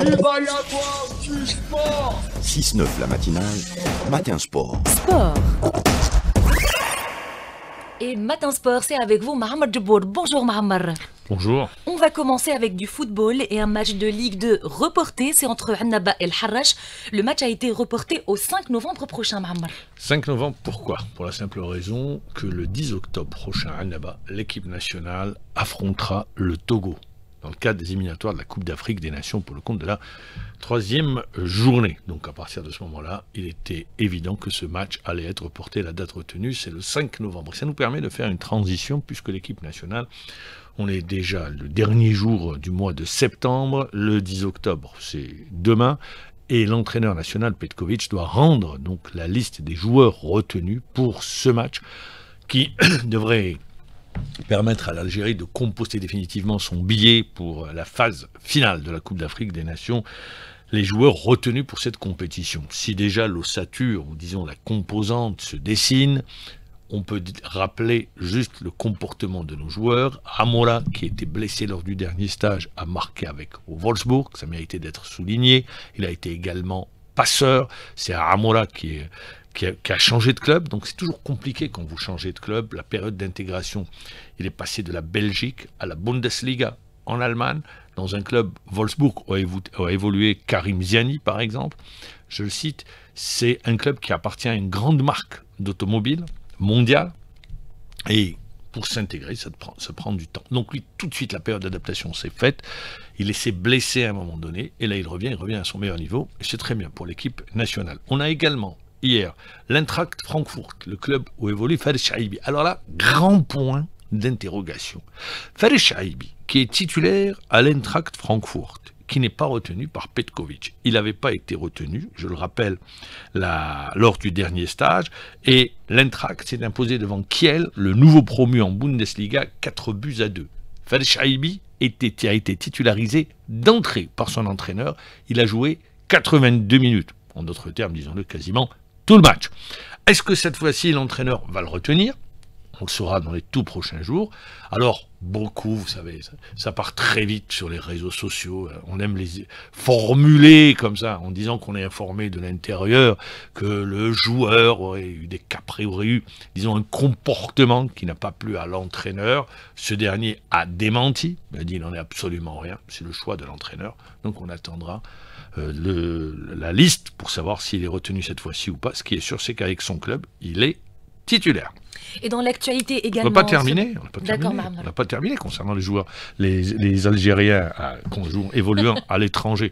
Eh ben, Il sport 6-9 la matinale, Matin Sport. Sport et Matin Sport, c'est avec vous Mohamed Djibour. Bonjour Mohamed. Bonjour. On va commencer avec du football et un match de Ligue 2 reporté. C'est entre Annaba et El Harrach. Le match a été reporté au 5 novembre prochain, Mahamar. 5 novembre, pourquoi Pour la simple raison que le 10 octobre prochain, Annaba, l'équipe nationale affrontera le Togo dans le cadre des éliminatoires de la Coupe d'Afrique des Nations pour le compte de la troisième journée. Donc à partir de ce moment-là, il était évident que ce match allait être reporté. La date retenue, c'est le 5 novembre. ça nous permet de faire une transition puisque l'équipe nationale, on est déjà le dernier jour du mois de septembre, le 10 octobre, c'est demain. Et l'entraîneur national Petkovic doit rendre donc la liste des joueurs retenus pour ce match qui devrait permettre à l'Algérie de composter définitivement son billet pour la phase finale de la Coupe d'Afrique des Nations les joueurs retenus pour cette compétition. Si déjà l'ossature, ou disons la composante, se dessine, on peut rappeler juste le comportement de nos joueurs. Amora, qui était blessé lors du dernier stage, a marqué avec Wolfsburg, ça méritait d'être souligné. Il a été également passeur. C'est Aramola qui, qui, a, changé de club. Donc c'est toujours compliqué quand vous changez de club. La période d'intégration, il est passé de la Belgique à la Bundesliga en Allemagne, dans un club Wolfsburg où a évolué Karim Ziani par exemple. Je le cite, c'est un club qui appartient à une grande marque d'automobile mondiale et pour s'intégrer, ça, prend, du temps. Donc lui, tout de suite, la période d'adaptation s'est faite. Il s'est blessé à un moment donné, et là, il revient, il revient à son meilleur niveau, et c'est très bien pour l'équipe nationale. On a également, hier, l'Intract Francfort, le club où évolue Farish Shaibi. Alors là, grand point d'interrogation. Farish Shaibi, qui est titulaire à l'Intract Francfort, qui n'est pas retenu par Petkovic. Il n'avait pas été retenu, je le rappelle, lors du dernier stage, et l'intrac s'est imposé devant Kiel, le nouveau promu en Bundesliga, 4 buts à 2. était a été titularisé d'entrée par son entraîneur. Il a joué 82 minutes, en d'autres termes, disons-le, quasiment tout le match. Est-ce que cette fois-ci, l'entraîneur va le retenir on le saura dans les tout prochains jours. Alors, beaucoup, vous savez, ça, part très vite sur les réseaux sociaux. Euh, on aime les formuler comme ça, en disant qu'on est informé de l'intérieur, que le joueur aurait eu des caprices, aurait eu, disons, un comportement qui n'a pas plu à l'entraîneur. Ce dernier a démenti, il a dit il n'en est absolument rien, c'est le choix de l'entraîneur. Donc on attendra euh, la liste pour savoir s'il est retenu cette fois-ci ou pas. Ce qui est sûr, c'est qu'avec son club, il est titulaire. Et dans l'actualité également. On n'a pas terminé. On n'a pas, terminé concernant les joueurs, les, les Algériens ah, joue, évoluant à l'étranger.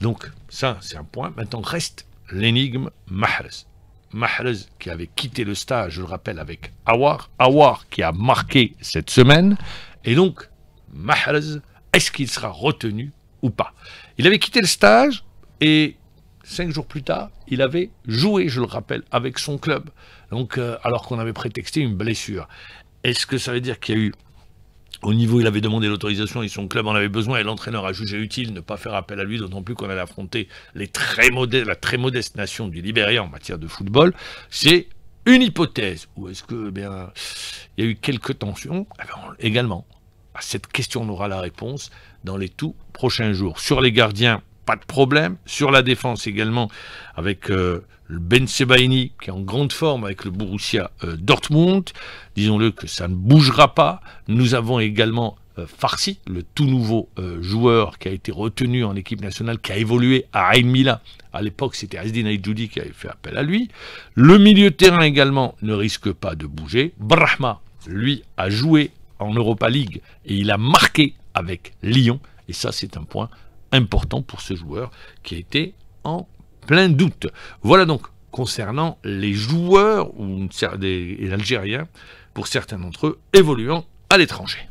Donc, ça, c'est un point. Maintenant, reste l'énigme Mahrez. Mahrez qui avait quitté le stage, je le rappelle, avec Awar. Awar qui a marqué cette semaine. Et donc, Mahrez, est-ce qu'il sera retenu ou pas Il avait quitté le stage et cinq jours plus tard, il avait joué, je le rappelle, avec son club. Donc, euh, alors qu'on avait prétexté une blessure. Est-ce que ça veut dire qu'il y a eu au niveau, il avait demandé l'autorisation et son club en avait besoin et l'entraîneur a jugé utile ne pas faire appel à lui, d'autant plus qu'on allait affronter la très modeste nation du Libéria en matière de football. C'est une hypothèse. Ou est-ce que, eh bien, il y a eu quelques tensions eh Également, à cette question, on aura la réponse dans les tout prochains jours. Sur les gardiens, pas de problème. Sur la défense également, avec le euh, Ben Sebaini, qui est en grande forme avec le Borussia euh, Dortmund. Disons-le que ça ne bougera pas. Nous avons également euh, Farsi, le tout nouveau joueur qui a été retenu en équipe nationale, qui a évolué à Aïmila. À l'époque, c'était Asdin Aïdjoudi qui avait fait appel à lui. Le milieu de terrain également ne risque pas de bouger. Brahma, lui, a joué en Europa League et il a marqué avec Lyon. Et ça, c'est un point important pour ce joueur qui a été en plein doute. Voilà donc concernant les joueurs ou des, l'Algérien, pour certains d'entre eux, évoluant à l'étranger.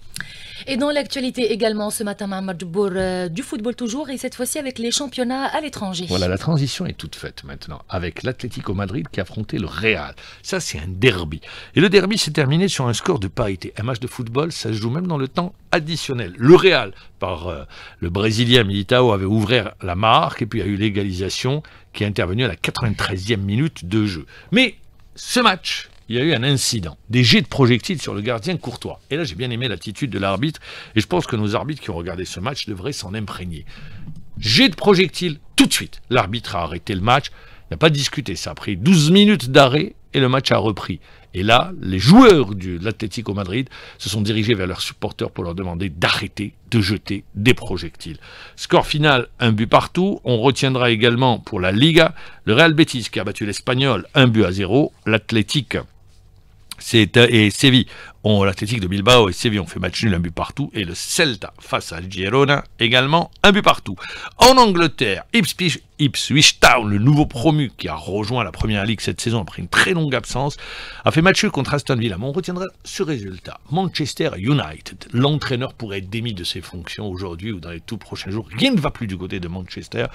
Et dans l'actualité également, ce matin, Mahmoud euh, du football toujours, et cette fois-ci avec les championnats à l'étranger. Voilà, la transition est toute faite maintenant, avec l'Atlético Madrid qui affronté le Real. Ça, c'est un derby. Et le derby s'est terminé sur un score de parité. Un match de football, ça se joue même dans le temps additionnel. Le Real, par euh, le Brésilien Militao, avait ouvert la marque, et puis il y a eu l'égalisation qui est intervenue à la 93e minute de jeu. Mais ce match il y a eu un incident, des jets de projectiles sur le gardien Courtois. Et là, j'ai bien aimé l'attitude de l'arbitre, et je pense que nos arbitres qui ont regardé ce match devraient s'en imprégner. Jets de projectiles, tout de suite. L'arbitre a arrêté le match, il n'a pas discuté, ça a pris 12 minutes d'arrêt, et le match a repris. Et là, les joueurs de l'Atlético Madrid se sont dirigés vers leurs supporters pour leur demander d'arrêter de jeter des projectiles. Score final, un but partout. On retiendra également pour la Liga le Real Betis qui a battu l'Espagnol, un but à zéro. L'Atlético... C'est euh, et Séville ont de Bilbao et Séville ont fait match nul un but partout et le Celta face à Girona également un but partout. En Angleterre, Ipswich, Town, le nouveau promu qui a rejoint la première ligue cette saison après une très longue absence, a fait match nul contre Aston Villa. on retiendra ce résultat. Manchester United, l'entraîneur pourrait être démis de ses fonctions aujourd'hui ou dans les tout prochains jours. Rien ne va plus du côté de Manchester.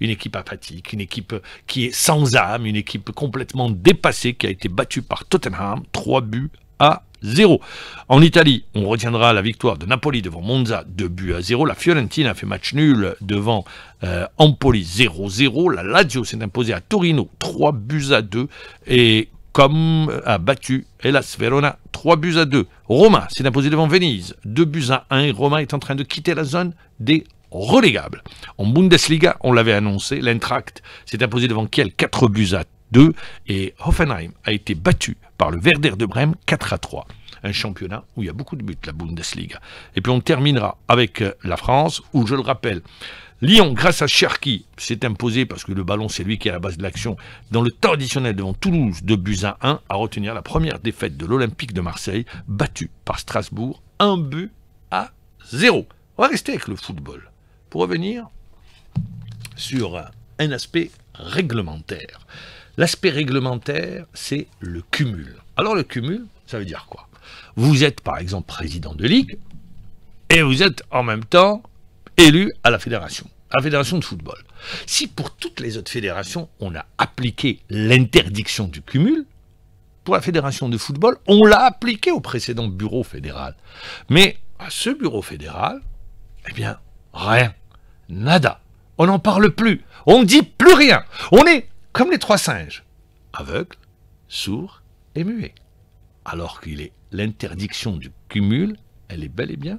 Une équipe apathique, une équipe qui est sans âme, une équipe complètement dépassée qui a été battue par Tottenham, Trois buts à 0. En Italie, on retiendra la victoire de Napoli devant Monza, 2 buts à 0. La Fiorentina a fait match nul devant euh, Empoli, 0-0. La Lazio s'est imposée à Torino, 3 buts à 2. Et comme a battu Hellas Verona 3 buts à 2. Roma s'est imposé devant Venise 2 buts à 1 et Roma est en train de quitter la zone des relégables. En Bundesliga, on l'avait annoncé, l'intract s'est imposé devant Kiel 4 buts à 2 et Hoffenheim a été battu par le Werder de Brême 4 à 3. Un championnat où il y a beaucoup de buts, la Bundesliga. Et puis on terminera avec euh, la France, où je le rappelle, Lyon, grâce à Cherki, s'est imposé parce que le ballon, c'est lui qui est à la base de l'action, dans le temps additionnel devant Toulouse de buts à 1, à retenir la première défaite de l'Olympique de Marseille, battu par Strasbourg, un but à 0. On va rester avec le football pour revenir sur un aspect réglementaire. L'aspect réglementaire, c'est le cumul. Alors le cumul, ça veut dire quoi Vous êtes par exemple président de ligue et vous êtes en même temps élu à la fédération, à la fédération de football. Si pour toutes les autres fédérations, on a appliqué l'interdiction du cumul, pour la fédération de football, on l'a appliqué au précédent bureau fédéral. Mais à ce bureau fédéral, eh bien, rien. Nada. On n'en parle plus. On ne dit plus rien. On est comme les trois singes, aveugle, sourds et muet. Alors qu'il est l'interdiction du cumul, elle est bel et bien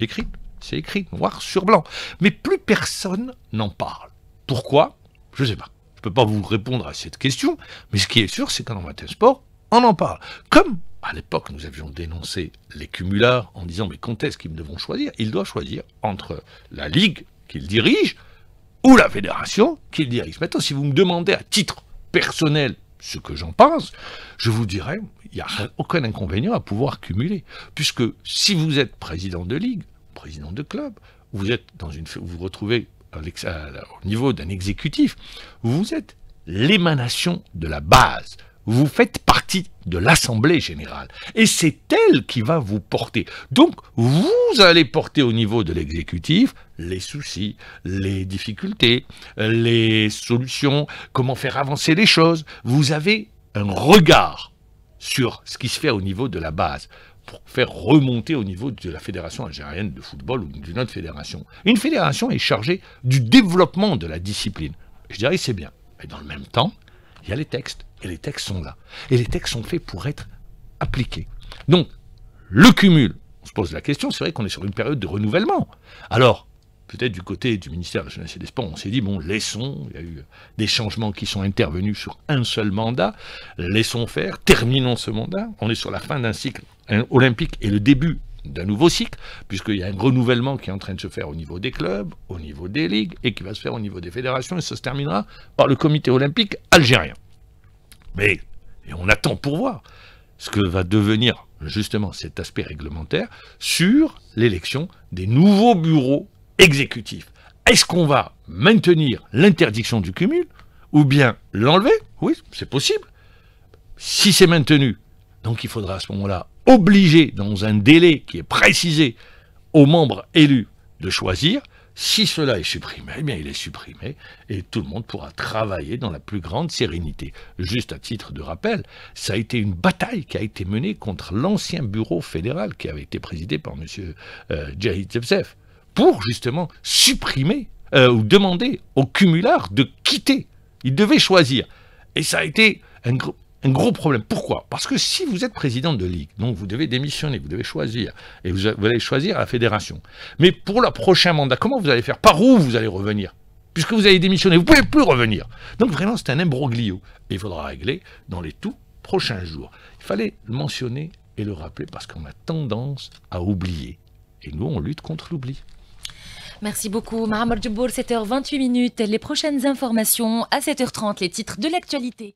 écrite. C'est écrit, noir sur blanc. Mais plus personne n'en parle. Pourquoi Je ne sais pas. Je ne peux pas vous répondre à cette question, mais ce qui est sûr, c'est qu'en matin sport, on en parle. Comme à l'époque, nous avions dénoncé les cumulards en disant mais quand est-ce qu'ils devront choisir Il doit choisir entre la ligue qu'il dirige ou la fédération qui le dirige. Maintenant, si vous me demandez à titre personnel ce que j'en pense, je vous dirais, il n'y a aucun inconvénient à pouvoir cumuler. Puisque si vous êtes président de ligue, président de club, vous êtes dans une, vous, vous retrouvez au niveau d'un exécutif, vous êtes l'émanation de la base vous faites partie de l'Assemblée générale. Et c'est elle qui va vous porter. Donc, vous allez porter au niveau de l'exécutif les soucis, les difficultés, les solutions, comment faire avancer les choses. Vous avez un regard sur ce qui se fait au niveau de la base pour faire remonter au niveau de la Fédération algérienne de football ou d'une autre fédération. Une fédération est chargée du développement de la discipline. Je dirais c'est bien. Mais dans le même temps, il y a les textes. Et les textes sont là. Et les textes sont faits pour être appliqués. Donc, le cumul, on se pose la question, c'est vrai qu'on est sur une période de renouvellement. Alors, peut-être du côté du ministère de la Jeunesse et des Sports, on s'est dit, bon, laissons, il y a eu des changements qui sont intervenus sur un seul mandat, laissons faire, terminons ce mandat, on est sur la fin d'un cycle olympique et le début d'un nouveau cycle, puisqu'il y a un renouvellement qui est en train de se faire au niveau des clubs, au niveau des ligues, et qui va se faire au niveau des fédérations, et ça se terminera par le comité olympique algérien. Mais on attend pour voir ce que va devenir justement cet aspect réglementaire sur l'élection des nouveaux bureaux exécutifs. Est-ce qu'on va maintenir l'interdiction du cumul ou bien l'enlever Oui, c'est possible. Si c'est maintenu, donc il faudra à ce moment-là obliger, dans un délai qui est précisé, aux membres élus de choisir si cela est supprimé, eh bien il est supprimé et tout le monde pourra travailler dans la plus grande sérénité. Juste à titre de rappel, ça a été une bataille qui a été menée contre l'ancien bureau fédéral qui avait été présidé par M. Euh, Jahid pour justement supprimer euh, ou demander aux cumulards de quitter. Ils devaient choisir. Et ça a été un gros un gros problème. Pourquoi Parce que si vous êtes président de ligue, donc vous devez démissionner, vous devez choisir, et vous, allez choisir la fédération. Mais pour le prochain mandat, comment vous allez faire Par où vous allez revenir Puisque vous allez démissionner, vous ne pouvez plus revenir. Donc vraiment, c'est un imbroglio. il faudra régler dans les tout prochains jours. Il fallait le mentionner et le rappeler parce qu'on a tendance à oublier. Et nous, on lutte contre l'oubli. Merci beaucoup, Maramol Djibour, 7h28 minutes. Les prochaines informations à 7h30, les titres de l'actualité.